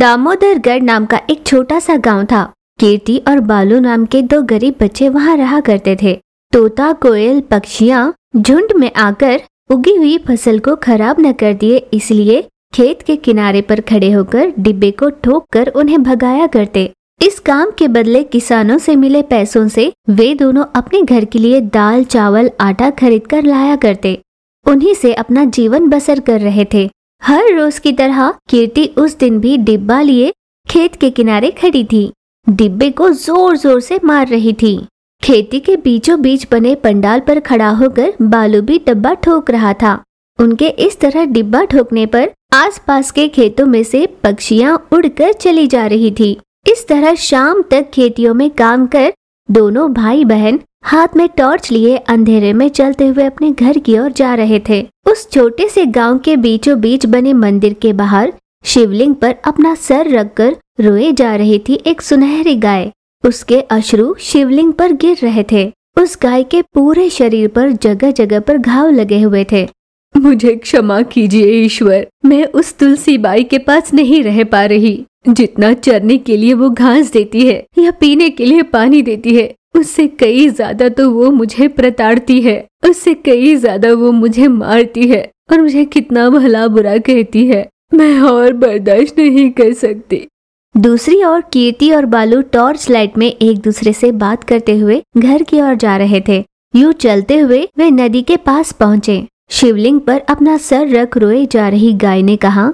दामोदरगढ़ नाम का एक छोटा सा गांव था कीर्ति और बालू नाम के दो गरीब बच्चे वहाँ रहा करते थे तोता कोयल पक्षियाँ झुंड में आकर उगी हुई फसल को खराब न कर दिए इसलिए खेत के किनारे पर खड़े होकर डिब्बे को ठोक कर उन्हें भगाया करते इस काम के बदले किसानों से मिले पैसों से वे दोनों अपने घर के लिए दाल चावल आटा खरीद कर लाया करते उन्हीं से अपना जीवन बसर कर रहे थे हर रोज की तरह कीर्ति उस दिन भी डिब्बा लिए खेत के किनारे खड़ी थी डिब्बे को जोर जोर से मार रही थी खेती के बीचों बीच बने पंडाल पर खड़ा होकर बालू भी डब्बा ठोक रहा था उनके इस तरह डिब्बा ठोकने पर आसपास के खेतों में से पक्षियां उड़कर चली जा रही थी इस तरह शाम तक खेतियों में काम कर दोनों भाई बहन हाथ में टॉर्च लिए अंधेरे में चलते हुए अपने घर की ओर जा रहे थे उस छोटे से गांव के बीचों बीच बने मंदिर के बाहर शिवलिंग पर अपना सर रखकर रोए जा रही थी एक सुनहरी गाय उसके अश्रु शिवलिंग पर गिर रहे थे उस गाय के पूरे शरीर पर जगह जगह पर घाव लगे हुए थे मुझे क्षमा कीजिए ईश्वर मैं उस तुलसी बाई के पास नहीं रह पा रही जितना चरने के लिए वो घास देती है या पीने के लिए पानी देती है उससे कई ज्यादा तो वो मुझे प्रताड़ती है उससे कई ज्यादा वो मुझे मारती है और मुझे कितना भला बुरा कहती है मैं और बर्दाश्त नहीं कर सकती दूसरी ओर कीर्ति और बालू टॉर्च लाइट में एक दूसरे से बात करते हुए घर की ओर जा रहे थे यूं चलते हुए वे नदी के पास पहुँचे शिवलिंग पर अपना सर रख रोए जा रही गाय ने कहा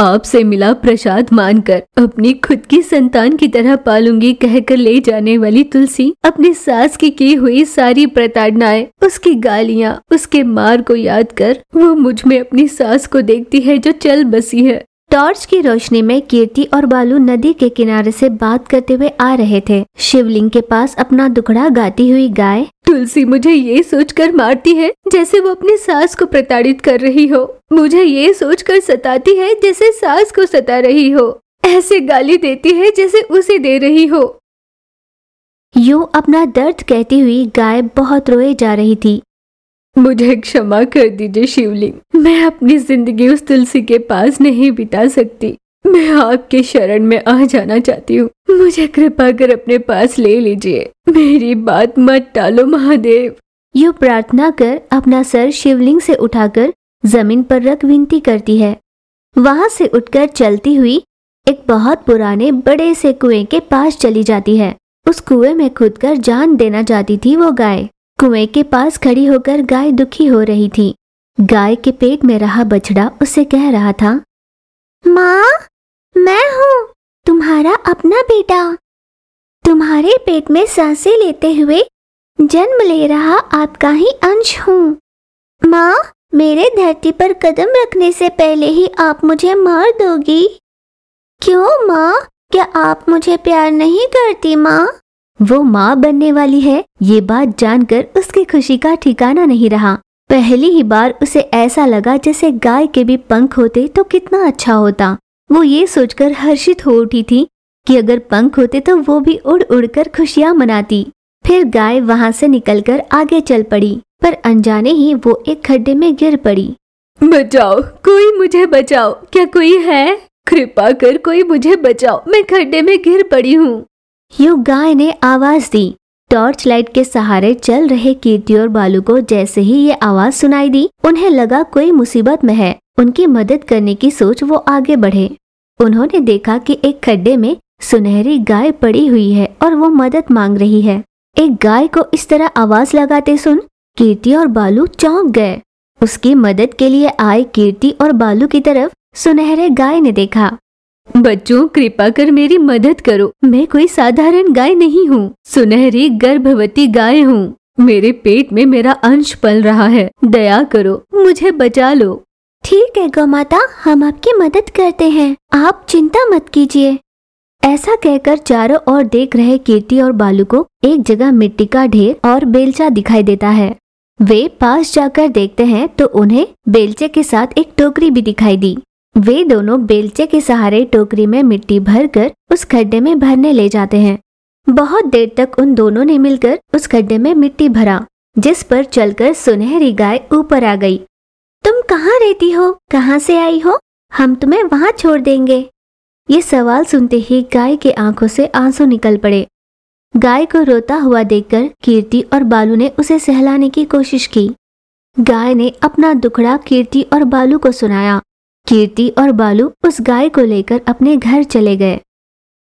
आपसे मिला प्रसाद मानकर अपनी खुद की संतान की तरह पालूंगी कहकर ले जाने वाली तुलसी अपनी सास की की हुई सारी प्रताड़नाएं उसकी गालियां उसके मार को याद कर वो मुझ में अपनी सास को देखती है जो चल बसी है टॉर्च की रोशनी में कीर्ति और बालू नदी के किनारे से बात करते हुए आ रहे थे शिवलिंग के पास अपना दुखड़ा गाती हुई गाय तुलसी मुझे ये सोचकर मारती है जैसे वो अपनी सास को प्रताड़ित कर रही हो मुझे ये सोचकर सताती है जैसे सास को सता रही हो ऐसे गाली देती है जैसे उसे दे रही हो यो अपना दर्द कहती हुई गाय बहुत रोए जा रही थी मुझे क्षमा कर दीजिए शिवलिंग मैं अपनी जिंदगी उस तुलसी के पास नहीं बिता सकती मैं आपके शरण में आ जाना चाहती हूँ मुझे कृपा कर अपने पास ले लीजिए मेरी बात मत टालो महादेव यू प्रार्थना कर अपना सर शिवलिंग से उठाकर जमीन पर रख विनती करती है वहाँ से उठकर चलती हुई एक बहुत पुराने बड़े से कुएं के पास चली जाती है उस कुएं में खुद कर जान देना चाहती थी वो गाय कुएं के पास खड़ी होकर गाय दुखी हो रही थी गाय के पेट में रहा बछड़ा उससे कह रहा था माँ मैं हूँ तुम्हारा अपना बेटा तुम्हारे पेट में सांसें लेते हुए जन्म ले रहा आपका ही अंश हूँ माँ मेरे धरती पर कदम रखने से पहले ही आप मुझे मार दोगी क्यों माँ क्या आप मुझे प्यार नहीं करती माँ वो माँ बनने वाली है ये बात जानकर उसकी खुशी का ठिकाना नहीं रहा पहली ही बार उसे ऐसा लगा जैसे गाय के भी पंख होते तो कितना अच्छा होता वो ये सोचकर हर्षित हो उठी थी कि अगर पंख होते तो वो भी उड़ उड़कर खुशियां मनाती फिर गाय वहां से निकलकर आगे चल पड़ी पर अनजाने ही वो एक खड्डे में गिर पड़ी बचाओ कोई मुझे बचाओ क्या कोई है कृपा कर कोई मुझे बचाओ मैं खड्डे में गिर पड़ी हूँ यू गाय ने आवाज दी टॉर्च लाइट के सहारे चल रहे कीर्ति और बालू को जैसे ही ये आवाज सुनाई दी उन्हें लगा कोई मुसीबत में है उनकी मदद करने की सोच वो आगे बढ़े उन्होंने देखा कि एक खड्डे में सुनहरी गाय पड़ी हुई है और वो मदद मांग रही है एक गाय को इस तरह आवाज लगाते सुन कीर्ति और बालू चौंक गए उसकी मदद के लिए आए कीर्ति और बालू की तरफ सुनहरे गाय ने देखा बच्चों कृपा कर मेरी मदद करो मैं कोई साधारण गाय नहीं हूँ सुनहरी गर्भवती गाय हूँ मेरे पेट में मेरा अंश पल रहा है दया करो मुझे बचा लो ठीक है गौ माता हम आपकी मदद करते हैं आप चिंता मत कीजिए ऐसा कहकर चारों ओर देख रहे कीर्ति और बालू को एक जगह मिट्टी का ढेर और बेलचा दिखाई देता है वे पास जाकर देखते हैं तो उन्हें बेलचे के साथ एक टोकरी भी दिखाई दी वे दोनों बेलचे के सहारे टोकरी में मिट्टी भरकर उस खड्डे में भरने ले जाते हैं बहुत देर तक उन दोनों ने मिलकर उस खड्डे में मिट्टी भरा जिस पर चलकर सुनहरी गाय ऊपर आ गई कहाँ रहती हो कहाँ से आई हो हम तुम्हें वहाँ छोड़ देंगे ये सवाल सुनते ही गाय के आंखों से आंसू निकल पड़े गाय को रोता हुआ देखकर कीर्ति और बालू ने उसे सहलाने की कोशिश की गाय ने अपना दुखड़ा कीर्ति और बालू को सुनाया कीर्ति और बालू उस गाय को लेकर अपने घर चले गए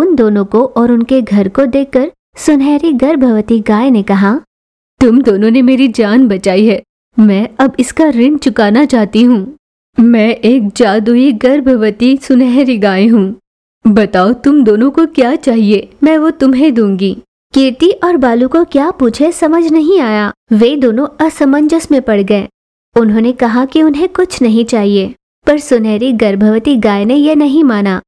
उन दोनों को और उनके घर को देखकर सुनहरी गर्भवती गाय ने कहा तुम दोनों ने मेरी जान बचाई है मैं अब इसका ऋण चुकाना चाहती हूँ मैं एक जादुई गर्भवती सुनहरी गाय हूँ बताओ तुम दोनों को क्या चाहिए मैं वो तुम्हें दूंगी कीर्ति और बालू को क्या पूछे समझ नहीं आया वे दोनों असमंजस में पड़ गए उन्होंने कहा कि उन्हें कुछ नहीं चाहिए पर सुनहरी गर्भवती गाय ने यह नहीं माना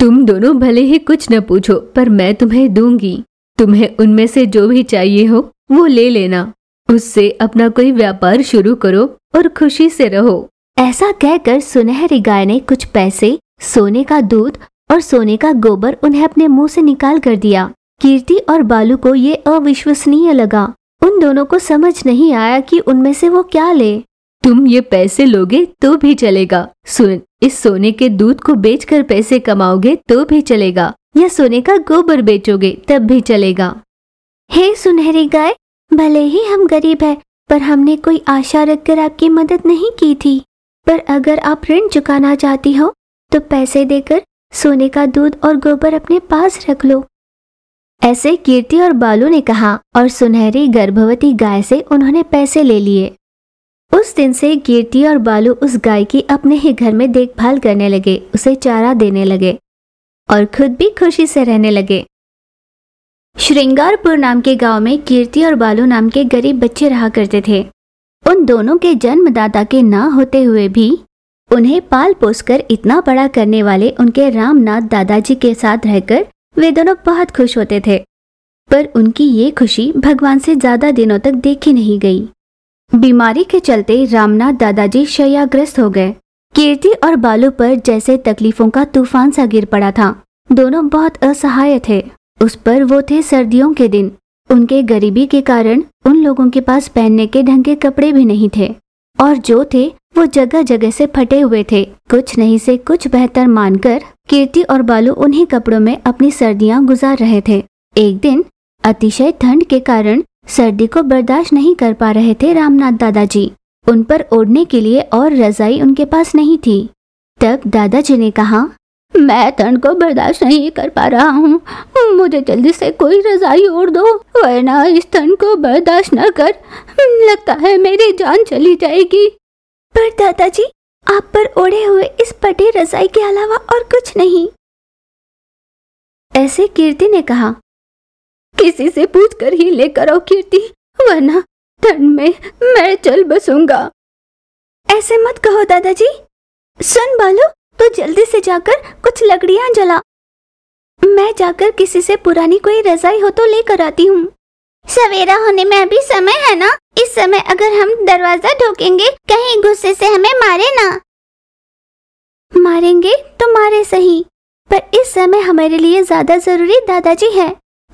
तुम दोनों भले ही कुछ न पूछो पर मैं तुम्हें दूंगी तुम्हें उनमें से जो भी चाहिए हो वो ले लेना उससे अपना कोई व्यापार शुरू करो और खुशी से रहो ऐसा कहकर सुनहरी गाय ने कुछ पैसे सोने का दूध और सोने का गोबर उन्हें अपने मुंह से निकाल कर दिया कीर्ति और बालू को ये अविश्वसनीय लगा उन दोनों को समझ नहीं आया कि उनमें से वो क्या ले तुम ये पैसे लोगे तो भी चलेगा सुन इस सोने के दूध को बेचकर पैसे कमाओगे तो भी चलेगा या सोने का गोबर बेचोगे तब भी चलेगा हे सुनहरी गाय भले ही हम गरीब है पर हमने कोई आशा रखकर आपकी मदद नहीं की थी पर अगर आप ऋण चुकाना चाहती हो तो पैसे देकर सोने का दूध और गोबर अपने पास रख लो ऐसे कीर्ति और बालू ने कहा और सुनहरी गर्भवती गाय से उन्होंने पैसे ले लिए उस दिन से कीर्ति और बालू उस गाय की अपने ही घर में देखभाल करने लगे उसे चारा देने लगे और खुद भी खुशी से रहने लगे श्रृंगारपुर नाम के गांव में कीर्ति और बालू नाम के गरीब बच्चे रहा करते थे उन दोनों के जन्मदाता के ना होते हुए भी उन्हें पाल पोसकर इतना बड़ा करने वाले उनके रामनाथ दादाजी के साथ रहकर वे दोनों बहुत खुश होते थे पर उनकी ये खुशी भगवान से ज्यादा दिनों तक देखी नहीं गई बीमारी के चलते रामनाथ दादाजी शयाग्रस्त हो गए कीर्ति और बालू पर जैसे तकलीफों का तूफान सा गिर पड़ा था दोनों बहुत असहाय थे उस पर वो थे सर्दियों के दिन उनके गरीबी के कारण उन लोगों के पास पहनने के ढंग के कपड़े भी नहीं थे और जो थे वो जगह जगह से फटे हुए थे कुछ नहीं से कुछ बेहतर मानकर कीर्ति और बालू उन्हीं कपड़ों में अपनी सर्दियां गुजार रहे थे एक दिन अतिशय ठंड के कारण सर्दी को बर्दाश्त नहीं कर पा रहे थे रामनाथ दादाजी उन पर ओढ़ने के लिए और रजाई उनके पास नहीं थी तब दादाजी ने कहा मैं ठंड को बर्दाश्त नहीं कर पा रहा हूँ मुझे जल्दी से कोई रजाई ओढ़ दो वरना इस ठंड को बर्दाश्त न कर लगता है मेरी जान चली जाएगी पर दादाजी आप पर ओढ़े हुए इस पटे रजाई के अलावा और कुछ नहीं ऐसे कीर्ति ने कहा किसी से पूछ कर ही लेकर आओ कीर्ति वरना ठंड में मैं चल बसूंगा ऐसे मत कहो दादाजी सुन बालू तो जल्दी से जाकर कुछ लकड़ियां जला मैं जाकर किसी से पुरानी कोई रजाई हो तो लेकर आती हूँ सवेरा होने में अभी समय है ना इस समय अगर हम दरवाजा ठोकेंगे कहीं गुस्से से हमें मारे ना मारेंगे तो मारे सही पर इस समय हमारे लिए ज्यादा जरूरी दादाजी है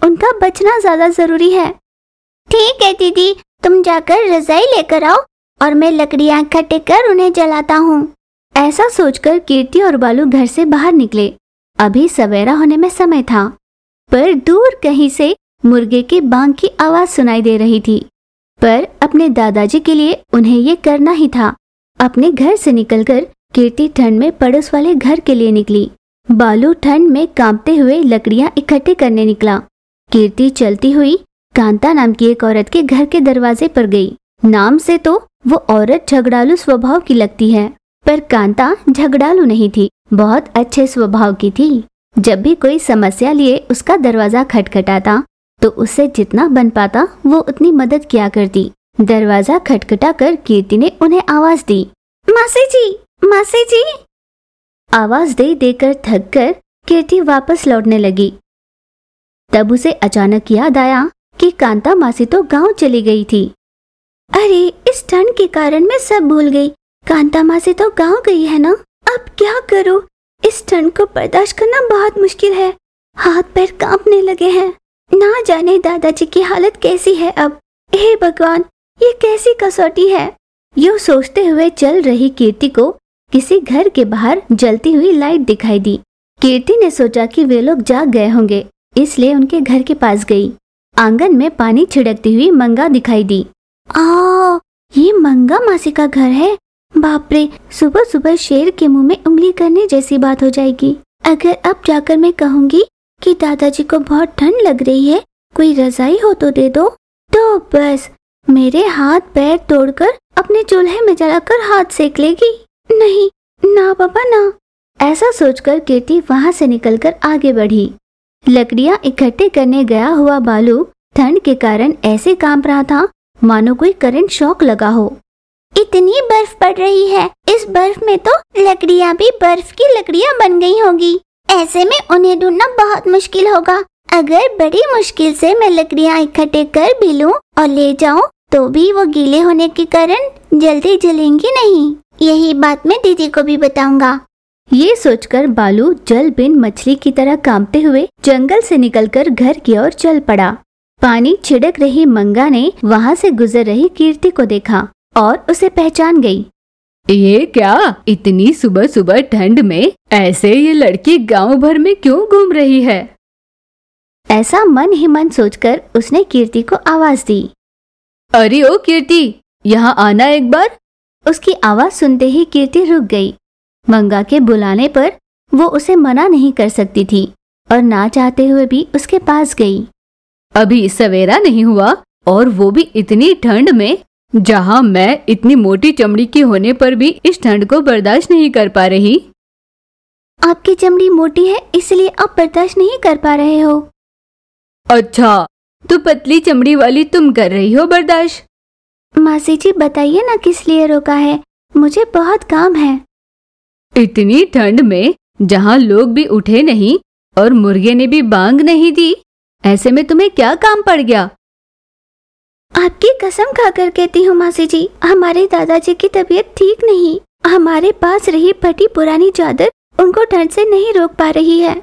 उनका बचना ज्यादा जरूरी है ठीक है दीदी तुम जाकर रजाई लेकर आओ और मैं लकड़ियाँ इकट्ठे कर उन्हें जलाता हूँ ऐसा सोचकर कीर्ति और बालू घर से बाहर निकले अभी सवेरा होने में समय था पर दूर कहीं से मुर्गे के बांग की आवाज सुनाई दे रही थी पर अपने दादाजी के लिए उन्हें ये करना ही था अपने घर से निकलकर कीर्ति ठंड में पड़ोस वाले घर के लिए निकली बालू ठंड में कांपते हुए लकड़ियां इकट्ठे करने निकला कीर्ति चलती हुई कांता नाम की एक औरत के घर के दरवाजे पर गई नाम से तो वो औरत झगड़ालू स्वभाव की लगती है पर कांता झगड़ालू नहीं थी बहुत अच्छे स्वभाव की थी जब भी कोई समस्या लिए उसका दरवाजा खटखटाता तो उससे जितना बन पाता वो उतनी मदद किया करती दरवाजा खटखटा कर कीर्ति ने उन्हें आवाज दी मासी जी मासी जी आवाज दे देकर थक कर कीर्ति वापस लौटने लगी तब उसे अचानक याद आया कि कांता मासी तो गांव चली गई थी अरे इस ठंड के कारण मैं सब भूल गई कांता माँ से तो गाँव गई है ना अब क्या करो इस ठंड को बर्दाश्त करना बहुत मुश्किल है हाथ पैर कांपने लगे हैं ना जाने दादाजी की हालत कैसी है अब हे भगवान ये कैसी कसौटी है यो सोचते हुए चल रही कीर्ति को किसी घर के बाहर जलती हुई लाइट दिखाई दी कीर्ति ने सोचा कि वे लोग जाग गए होंगे इसलिए उनके घर के पास गई आंगन में पानी छिड़कती हुई मंगा दिखाई दी आ ये मंगा मासी का घर है बाप रे सुबह सुबह शेर के मुंह में उंगली करने जैसी बात हो जाएगी अगर अब जाकर मैं कहूँगी कि दादाजी को बहुत ठंड लग रही है कोई रजाई हो तो दे दो तो बस मेरे हाथ पैर तोड़कर अपने चूल्हे में जलाकर हाथ सेक लेगी नहीं ना पापा ना ऐसा सोचकर केटी वहाँ से निकलकर आगे बढ़ी लकड़ियाँ इकट्ठे करने गया हुआ बालू ठंड के कारण ऐसे कांप रहा था मानो कोई करंट शॉक लगा हो इतनी बर्फ पड़ रही है इस बर्फ में तो लकड़ियाँ भी बर्फ की लकड़ियाँ बन गई होगी ऐसे में उन्हें ढूंढना बहुत मुश्किल होगा अगर बड़ी मुश्किल से मैं लकड़ियाँ इकट्ठे कर भी लूँ और ले जाऊँ तो भी वो गीले होने के कारण जल्दी जलेंगी नहीं यही बात मैं दीदी को भी बताऊंगा ये सोचकर बालू जल बिन मछली की तरह कांपते हुए जंगल से निकलकर घर की ओर चल पड़ा पानी छिड़क रही मंगा ने वहाँ से गुजर रही कीर्ति को देखा और उसे पहचान गई ये क्या इतनी सुबह सुबह ठंड में ऐसे ये लड़की गांव भर में क्यों घूम रही है ऐसा मन ही मन सोचकर उसने कीर्ति को आवाज दी अरे ओ कीर्ति यहाँ आना एक बार उसकी आवाज सुनते ही कीर्ति रुक गई मंगा के बुलाने पर वो उसे मना नहीं कर सकती थी और ना चाहते हुए भी उसके पास गई अभी सवेरा नहीं हुआ और वो भी इतनी ठंड में जहाँ मैं इतनी मोटी चमड़ी की होने पर भी इस ठंड को बर्दाश्त नहीं कर पा रही आपकी चमड़ी मोटी है इसलिए आप बर्दाश्त नहीं कर पा रहे हो अच्छा तो पतली चमड़ी वाली तुम कर रही हो बर्दाश्त मासी जी बताइए ना किस लिए रोका है मुझे बहुत काम है इतनी ठंड में जहाँ लोग भी उठे नहीं और मुर्गे ने भी बांग नहीं दी ऐसे में तुम्हें क्या काम पड़ गया आपकी कसम खाकर कहती हूँ मासी जी हमारे दादाजी की तबीयत ठीक नहीं हमारे पास रही फटी पुरानी चादर उनको ठंड से नहीं रोक पा रही है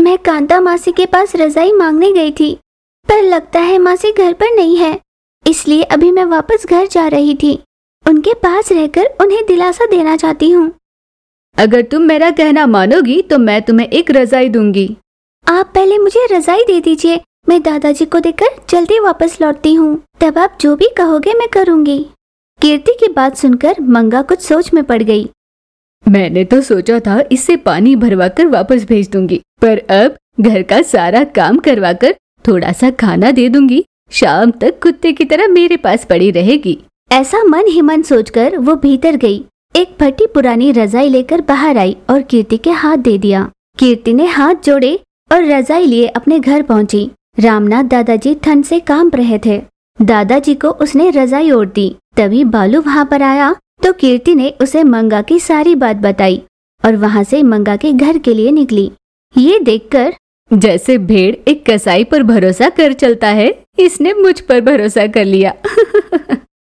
मैं कांता मासी के पास रजाई मांगने गई थी पर लगता है मासी घर पर नहीं है इसलिए अभी मैं वापस घर जा रही थी उनके पास रहकर उन्हें दिलासा देना चाहती हूँ अगर तुम मेरा कहना मानोगी तो मैं तुम्हें एक रजाई दूंगी आप पहले मुझे रजाई दे दीजिए मैं दादाजी को देकर जल्दी वापस लौटती हूँ तब आप जो भी कहोगे मैं करूँगी कीर्ति की बात सुनकर मंगा कुछ सोच में पड़ गई मैंने तो सोचा था इससे पानी भरवा कर वापस भेज दूंगी पर अब घर का सारा काम करवा कर थोड़ा सा खाना दे दूंगी शाम तक कुत्ते की तरह मेरे पास पड़ी रहेगी ऐसा मन ही मन सोचकर वो भीतर गई एक फटी पुरानी रजाई लेकर बाहर आई और कीर्ति के हाथ दे दिया कीर्ति ने हाथ जोड़े और रजाई लिए अपने घर पहुंची रामनाथ दादाजी ठंड से कांप रहे थे दादाजी को उसने रजाई ओढ़ दी तभी बालू वहाँ पर आया तो कीर्ति ने उसे मंगा की सारी बात बताई और वहाँ से मंगा के घर के लिए निकली ये देखकर जैसे भेड़ एक कसाई पर भरोसा कर चलता है इसने मुझ पर भरोसा कर लिया